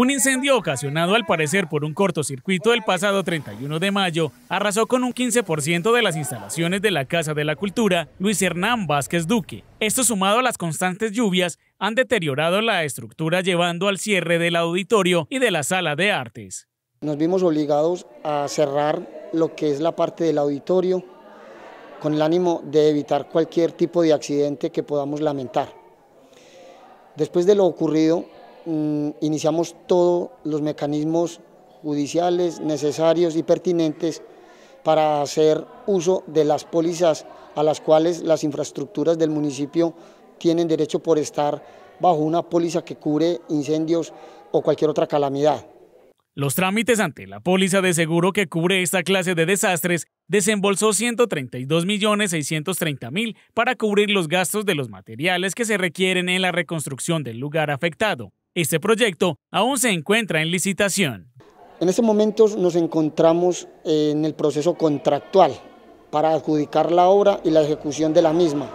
Un incendio ocasionado al parecer por un cortocircuito el pasado 31 de mayo arrasó con un 15% de las instalaciones de la Casa de la Cultura Luis Hernán Vázquez Duque. Esto sumado a las constantes lluvias han deteriorado la estructura llevando al cierre del auditorio y de la sala de artes. Nos vimos obligados a cerrar lo que es la parte del auditorio con el ánimo de evitar cualquier tipo de accidente que podamos lamentar. Después de lo ocurrido, iniciamos todos los mecanismos judiciales necesarios y pertinentes para hacer uso de las pólizas a las cuales las infraestructuras del municipio tienen derecho por estar bajo una póliza que cubre incendios o cualquier otra calamidad. Los trámites ante la póliza de seguro que cubre esta clase de desastres desembolsó 132.630.000 para cubrir los gastos de los materiales que se requieren en la reconstrucción del lugar afectado, este proyecto aún se encuentra en licitación. En este momento nos encontramos en el proceso contractual para adjudicar la obra y la ejecución de la misma.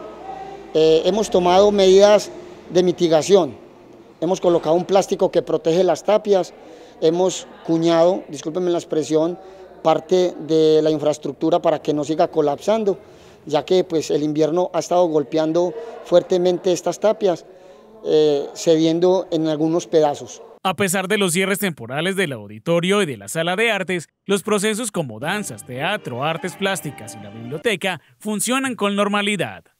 Eh, hemos tomado medidas de mitigación, hemos colocado un plástico que protege las tapias, hemos cuñado, discúlpenme la expresión, parte de la infraestructura para que no siga colapsando, ya que pues, el invierno ha estado golpeando fuertemente estas tapias eh, cediendo en algunos pedazos. A pesar de los cierres temporales del auditorio y de la sala de artes, los procesos como danzas, teatro, artes plásticas y la biblioteca funcionan con normalidad.